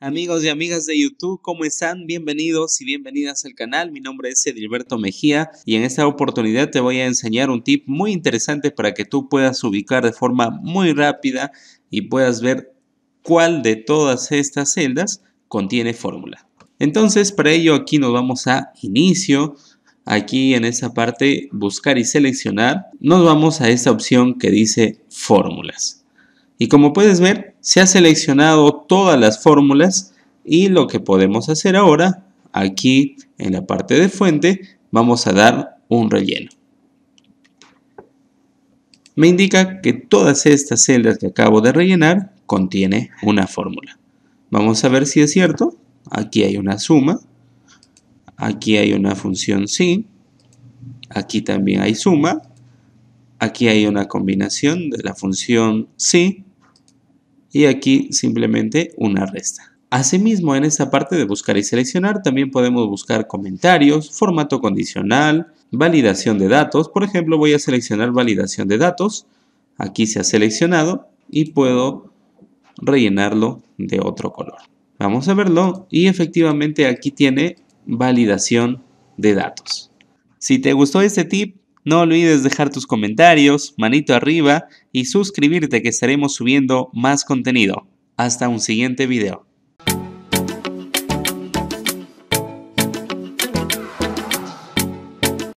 Amigos y amigas de YouTube, ¿cómo están? Bienvenidos y bienvenidas al canal. Mi nombre es Edilberto Mejía y en esta oportunidad te voy a enseñar un tip muy interesante para que tú puedas ubicar de forma muy rápida y puedas ver cuál de todas estas celdas contiene fórmula. Entonces, para ello aquí nos vamos a inicio, aquí en esa parte buscar y seleccionar, nos vamos a esta opción que dice fórmulas. Y como puedes ver, se ha seleccionado todas las fórmulas y lo que podemos hacer ahora, aquí en la parte de fuente, vamos a dar un relleno. Me indica que todas estas celdas que acabo de rellenar contiene una fórmula. Vamos a ver si es cierto. Aquí hay una suma, aquí hay una función sí, aquí también hay suma, aquí hay una combinación de la función sí y aquí simplemente una resta. Asimismo, en esta parte de buscar y seleccionar también podemos buscar comentarios, formato condicional, validación de datos. Por ejemplo, voy a seleccionar validación de datos. Aquí se ha seleccionado y puedo rellenarlo de otro color. Vamos a verlo y efectivamente aquí tiene validación de datos. Si te gustó este tip, no olvides dejar tus comentarios, manito arriba y suscribirte que estaremos subiendo más contenido. Hasta un siguiente video.